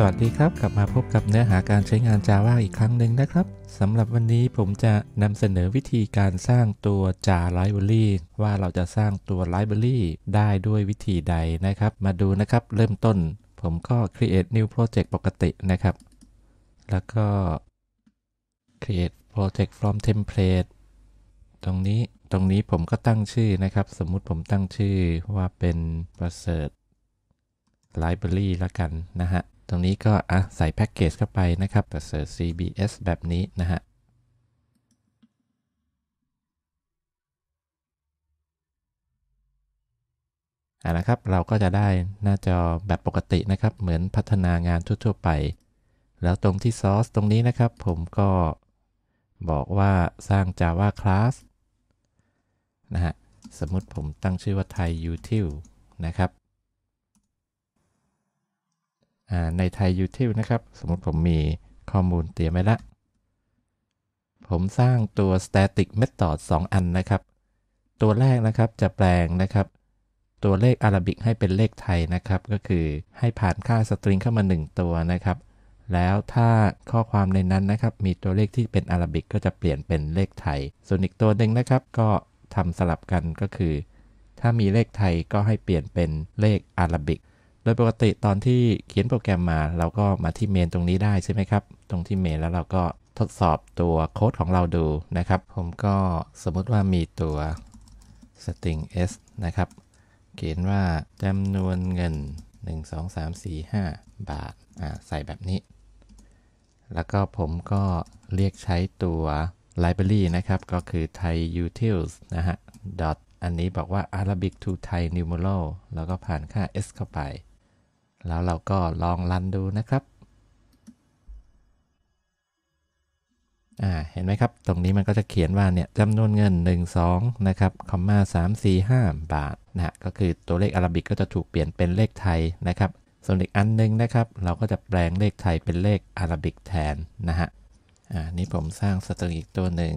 สวัสดีครับ กลับมาพบกับเนื้อหาการใช้งาน Java อีกครั้งหนึ่งนะครับ สำหรับวันนี้ผมจะนำเสนอวิธีการสร้างตัว j a a library ว่าเราจะสร้างตัว library ได้ด้วยวิธีใดนะครับ มาดูนะครับเริ่มต้นผมก็ create new project ปกตินะครับ แล้วก็ create project from template ตรงนี้ตรงนี้ผมก็ตั้งชื่อนะครับ สมมุติผมตั้งชื่อว่าเป็นประเสริฐ library ละกันนะฮะตรงนี้ก็อ่ะใส่แพ็กเกจเข้าไปนะครับแต่เสิร์ช CBS แบบนี้นะฮะ อ่านะครับ เราก็จะได้หน้าจอแบบปกตินะครับ เหมือนพัฒนางานทั่ว ๆ ไป แล้วตรงที่ซอสตรงนี้นะครับ ผมก็บอกว่าสร้าง Java Class นะฮะ สมมติผมตั้งชื่อว่า Thai Util นะครับในไทย YouTube นะครับสมมติผมมีข้อมูลเตรียมไว้ละผมสร้างตัว static method 2 อันนะครับ ตัวแรกนะครับจะแปลงนะครับ ตัวเลขอารบิกให้เป็นเลขไทยนะครับก็คือให้ผ่านค่าสตริงเข้ามา1 ตัวนะครับ แล้วถ้าข้อความในนั้นนะครับมีตัวเลขที่เป็นอารบิกก็จะเปลี่ยนเป็นเลขไทยส่วนอีกตัวหนึ่งนะครับก็ทำสลับกันก็คือถ้ามีเลขไทยก็ให้เปลี่ยนเป็นเลขอารบิกดยปกติตอนที่เขียนโปรแกรมมาเราก็มาที่เมนตรงนี้ได้ใช่ไหมครับ ตรงที่เมนแล้วเราก็ทดสอบตัวโค้ดของเราดูนะครับ ผมก็สมมุติว่ามีตัว string s นะครับ เขียนว่าจำนวนเงิน 1 2 3 4 5 บาท ใส่แบบนี้ แล้วก็ผมก็เรียกใช้ตัว library นะครับ ก็คือ thai utils นะฮะ dot อันนี้บอกว่า arabic to thai numeral แล้วก็ผ่านค่า s เข้าไปแล้วเราก็ลองรันดูนะครับ เห็นไหมครับตรงนี้มันก็จะเขียนว่าเนี่ยจำนวนเงิน 1 2นะครับคอมมาห้าบาทนะฮะ ก็คือตัวเลขอารบิกก็จะถูกเปลี่ยนเป็นเลขไทยนะครับ ส่วนอีกอันนึงนะครับ เราก็จะแปลงเลขไทยเป็นเลขอารบิกแทนนะฮะอ่านี่ผมสร้างสตริงอีกตัวหนึ่ง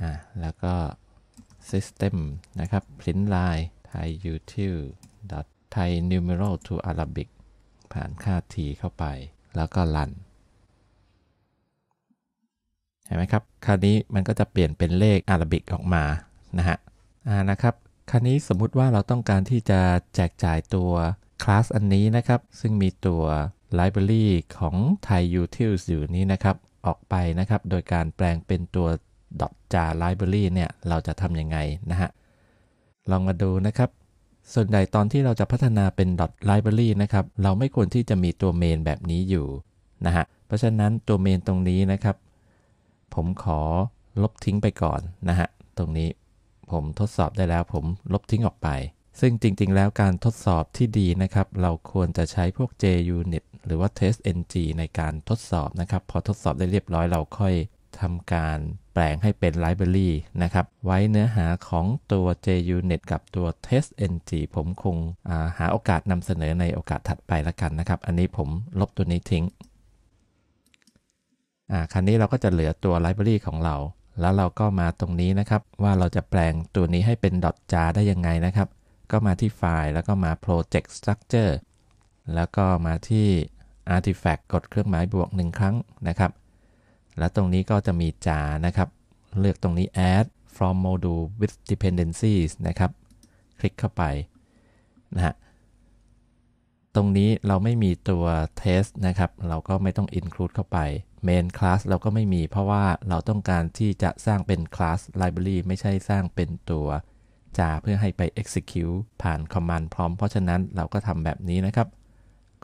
อ่าแล้วก็ system นะครับ print line thai util thai numeral to arabic ผ่าน ค่าทีเข้าไปแล้วก็ลันเห็นไหมครับคราวนี้มันก็จะเปลี่ยนเป็นเลขอารบิกออกมานะฮะอ่านะครับ คราวนี้สมมุติว่าเราต้องการที่จะแจกจ่ายตัวคลาสอันนี้นะครับ ซึ่งมีตัว Library ของ Thai Utils อยู่นี้นะครับ ออกไปนะครับโดยการแปลงเป็นตัว .jar library เนี่ย เราจะทำยังไงนะฮะลองมาดูนะครับส่วนใหญ่ตอนที่เราจะพัฒนาเป็น .library นะครับเราไม่ควรที่จะมีตัวเมนแบบนี้อยู่นะฮะเพราะฉะนั้นตัวเมนตรงนี้นะครับ ผมขอลบทิ้งไปก่อนนะฮะตรงนี้ผมทดสอบได้แล้วผมลบทิ้งออกไป ซึ่งจริงๆแล้วการทดสอบที่ดีนะครับเราควรจะใช้พวก JUnit หรือว่า TestNG ในการทดสอบนะครับพอทดสอบได้เรียบร้อยเราค่อยทำการแปลงให้เป็นไลบรารีนะครับ ไว้เนื้อหาของตัว JUnit กับตัว TestNG ผมคงาหาโอกาสนำเสนอในโอกาสถัดไปละกันนะครับ อันนี้ผมลบตัวนี้ทิ้งอ่าคราวนี้เราก็จะเหลือตัวไลบรารีของเรา แล้วเราก็มาตรงนี้นะครับ ว่าเราจะแปลงตัวนี้ให้เป็น .jar ได้ยังไงนะครับ ก็มาที่ไฟล์ แล้วก็มา project structure แล้วก็มาที่ artifact กดเครื่องหมายบวก 1 ครั้งนะครับและตรงนี้ก็จะมีจานะครับ เลือกตรงนี้ add from module with dependencies นะครับ คลิกเข้าไปนะฮะ ตรงนี้เราไม่มีตัว test นะครับ เราก็ไม่ต้อง include เข้าไป main class เราก็ไม่มี เพราะว่าเราต้องการที่จะสร้างเป็น class library ไม่ใช่สร้างเป็นตัวจาเพื่อให้ไป execute ผ่าน command พร้อม เพราะฉะนั้นเราก็ทำแบบนี้นะครับ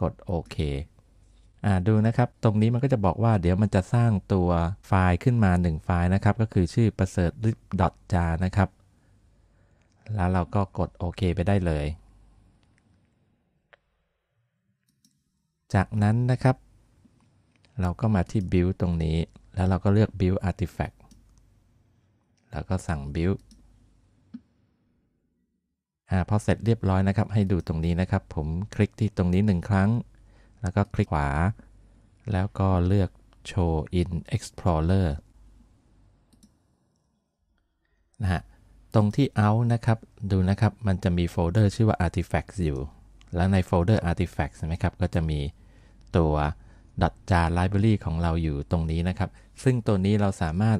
กด OK ดูนะครับตรงนี้มันก็จะบอกว่าเดี๋ยวมันจะสร้างตัวไฟล์ขึ้นมา 1 ไฟล์นะครับก็คือชื่อประเสริฐริบดอทจานะครับ แล้วเราก็กดโอเคไปได้เลย จากนั้นนะครับเราก็มาที่ build ตรงนี้ แล้วเราก็เลือก build artifact แล้วก็สั่ง build อ่าพอเสร็จเรียบร้อยนะครับ ให้ดูตรงนี้นะครับ ผมคลิกที่ตรงนี้ 1 ครั้งแล้วก็คลิกขวา แล้วก็เลือก Show in Explorer นะฮะ ตรงที่ out นะครับ ดูนะครับ มันจะมีโฟลเดอร์ชื่อว่า artifacts อยู่ แล้วในโฟลเดอร์ artifacts ใช่ไหมครับ ก็จะมีตัว .jar library ของเราอยู่ตรงนี้นะครับ ซึ่งตัวนี้เราสามารถ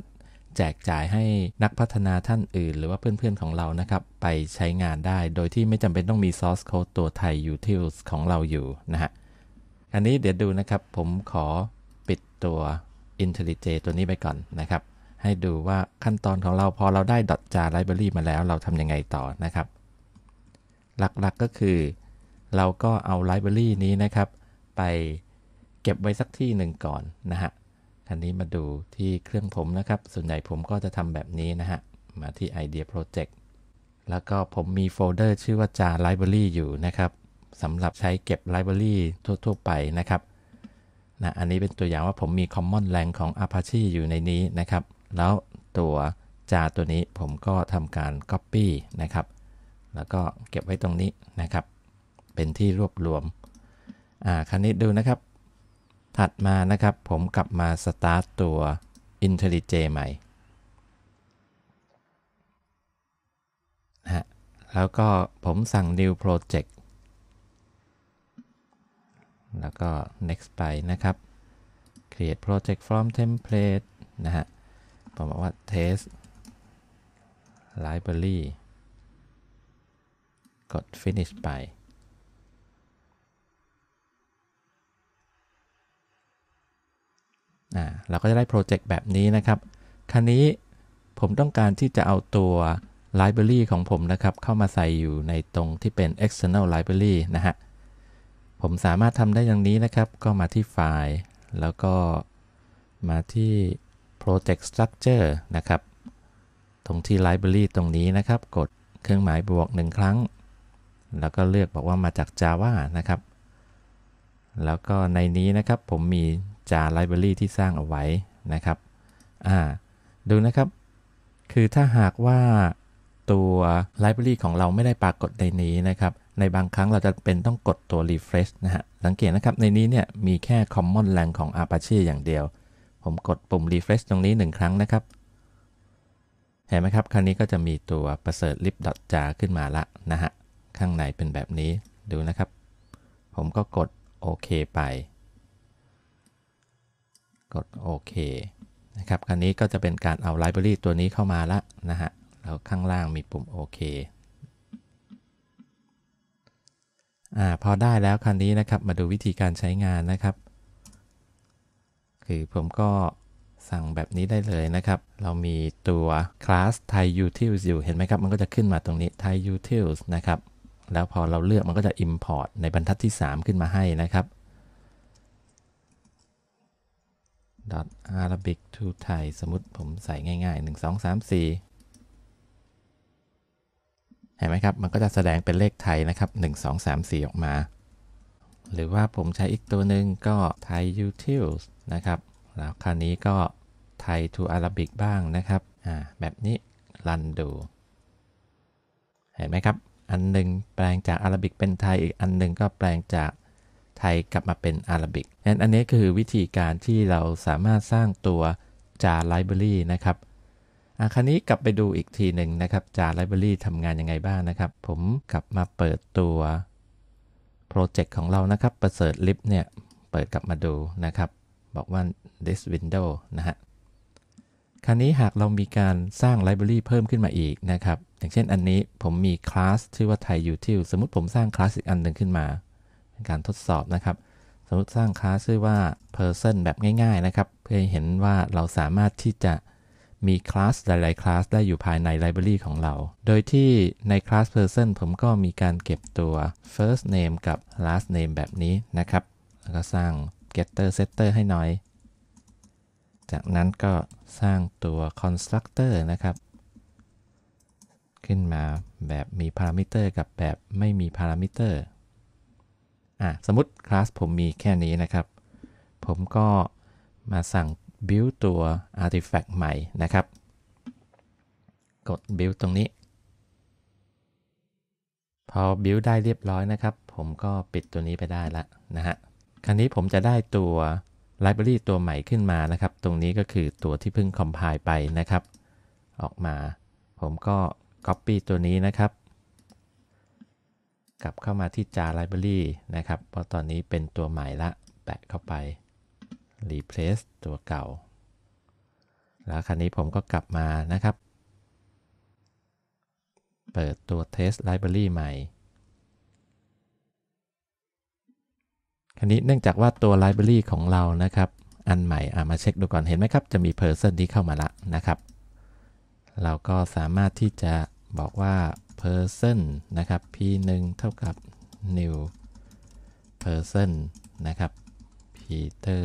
แจกจ่ายให้นักพัฒนาท่านอื่น หรือว่าเพื่อนๆ ของเรานะครับ ไปใช้งานได้ โดยที่ไม่จำเป็นต้องมี source code ตัวไทย utils ของเราอยู่นะฮะอันนี้เดี๋ยวดูนะครับผมขอปิดตัว IntelliJ ตัวนี้ไปก่อนนะครับ ให้ดูว่าขั้นตอนของเราพอเราได้ .jar library มาแล้วเราทำยังไงต่อนะครับ หลักๆกก็คือ เราก็เอา library นี้นะครับ ไปเก็บไว้สักที่หนึ่งก่อนนะฮะอันนี้มาดูที่เครื่องผมนะครับ ส่วนใหญ่ผมก็จะทำแบบนี้นะฮะมาที่ Idea Project แล้วก็ผมมีโฟลเดอร์ชื่อว่า jar library อยู่นะครับสำหรับใช้เก็บไลบรารีทั่ว ๆ ไปนะครับนะอันนี้เป็นตัวอย่างว่าผมมี Common Lang ของ Apache อยู่ในนี้นะครับ แล้วตัวจาตัวนี้ผมก็ทำการ Copy นะครับ แล้วก็เก็บไว้ตรงนี้นะครับ เป็นที่รวบรวม อ่าครานี้ดูนะครับถัดมานะครับผมกลับมา Start ตัว IntelliJ ใหม่นะแล้วก็ผมสั่ง New Project แล้วก็ next ไปนะครับ create project from template นะฮะ ผมบอกว่า test library กด finish ไปเราก็จะได้โปรเจกต์แบบนี้นะครับ คราวนี้ผมต้องการที่จะเอาตัว Library ของผมนะครับ เข้ามาใส่อยู่ในตรงที่เป็น external library นะฮะผมสามารถทำได้อย่างนี้นะครับ ก็มาที่ไฟล์ แล้วก็มาที่ Project Structure นะครับ ตรงที่ Library ตรงนี้นะครับ กดเครื่องหมายบวกหนึ่งครั้ง แล้วก็เลือกบอกว่ามาจาก Java นะครับ แล้วก็ในนี้นะครับ ผมมี j a r Library ที่สร้างเอาไว้นะครับ อ่า ดูนะครับ คือถ้าหากว่าตัว Library ของเราไม่ได้ปรากฏในนี้นะครับในบางครั้งเราจะเป็นต้องกดตัว refresh นะฮะสังเกตนะครับ ในนี้เนี่ยมีแค่ common lang ของ Apache อย่างเดียว ผมกดปุ่ม refresh ตรงนี้ 1 ครั้งนะครับเห็นไหมครับ ครั้งนี้ก็จะมีตัวประเสริฐ lib j a ขึ้นมาละนะฮะ ข้างในเป็นแบบนี้ดูนะครับ ผมก็กดโอเคไป กดโอเคนะครับ ครั้งนี้ก็จะเป็นการเอาไลบรารีตัวนี้เข้ามาละนะฮะแล้วข้างล่างมีปุ่มโอเคอาพอได้แล้วครนนี้นะครับมาดูวิธีการใช้งานนะครับ คือผมก็สั่งแบบนี้ได้เลยนะครับ เรามีตัวคลาส Thai Utils อยู่ เห็นไหมครับ มันก็จะขึ้นมาตรงนี้ Thai Utils นะครับ แล้วพอเราเลือกมันก็จะ Import ในบรรทัดที่ 3 ขึ้นมาให้นะครับ .arabic to Thai สมมติผมใส่ง่ายๆ 1 2 3 4เห็นไหมครับ มันก็จะแสดงเป็นเลขไทยนะครับ 1 2 3 4 ออกมา หรือว่าผมใช้อีกตัวหนึ่งก็ Thai Utils นะครับ แล้วคราวนี้ก็ Thai to Arabic บ้างนะครับ อ่า แบบนี้รันดู เห็นไหมครับ อันหนึ่งแปลงจากอาราบิกเป็นไทย อีกอันหนึ่งก็แปลงจากไทยกลับมาเป็นอาราบิกงั้นอันนี้คือวิธีการที่เราสามารถสร้างตัวจาไลบรารีนะครับคราวนี้กลับไปดูอีกทีหนึ่งนะครับจาร์ไลบรารีทำงานยังไงบ้างนะครับ ผมกลับมาเปิดตัวโปรเจกต์ของเรานะครับ ประเสริฐลิฟเนี่ย เปิดกลับมาดูนะครับ บอกว่า this window นะฮะ คราวนี้หากเรามีการสร้างไลบรารีเพิ่มขึ้นมาอีกนะครับ อย่างเช่นอันนี้ผมมีคลาสชื่อว่าไทยยูทิลสมมติผมสร้างคลาสอีกอันหนึ่งขึ้นมาเป็นการทดสอบนะครับ สมมติสร้างคลาสชื่อว่า person แบบง่ายๆนะครับ เพื่อให้เห็นว่าเราสามารถที่จะมีคลาสหลาย ๆ คลาสได้อยู่ภายในไลบรารีของเรา โดยที่ในคลาส person ผมก็มีการเก็บตัว first name กับ last name แบบนี้นะครับ แล้วก็สร้าง getter setter ให้หน่อย จากนั้นก็สร้างตัว constructor นะครับ ขึ้นมาแบบมีพารามิเตอร์กับแบบไม่มีพารามิเตอร์ อ่ะสมมติ คลาสผมมีแค่นี้นะครับ ผมก็มาสั่งบิลตัว artifact ใหม่นะครับ กด build ตรงนี้ พอ build ได้เรียบร้อยนะครับ ผมก็ปิดตัวนี้ไปได้ละนะฮะคราวนี้ผมจะได้ตัว library ตัวใหม่ขึ้นมานะครับ ตรงนี้ก็คือตัวที่เพิ่ง compile ไปนะครับ ออกมาผมก็ copy ตัวนี้นะครับกลับเข้ามาที่าร์ไลบรารีนะครับเพราะตอนนี้เป็นตัวใหม่ละแปะเข้าไป replace ตัวเก่า แล้วคราวนี้ผมก็กลับมานะครับ เปิดตัว test library ใหม่ คราวนี้เนื่องจากว่าตัว library ของเรานะครับ อันใหม่อามาเช็คดูก่อนเห็นไหมครับ จะมี person ที่เข้ามาละนะครับ เราก็สามารถที่จะบอกว่า person นะครับ p1 เท่ากับ new person นะครับ Peter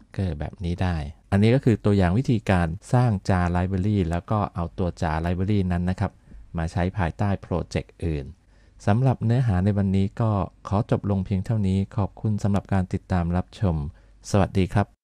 p เกอร์แบบนี้ได้ อันนี้ก็คือตัวอย่างวิธีการสร้าง jar library แล้วก็เอาตัว jar library นั้นนะครับ มาใช้ภายใต้โปรเจกต์อื่นสำหรับเนื้อหาในวันนี้ก็ขอจบลงเพียงเท่านี้ขอบคุณสำหรับการติดตามรับชม สวัสดีครับ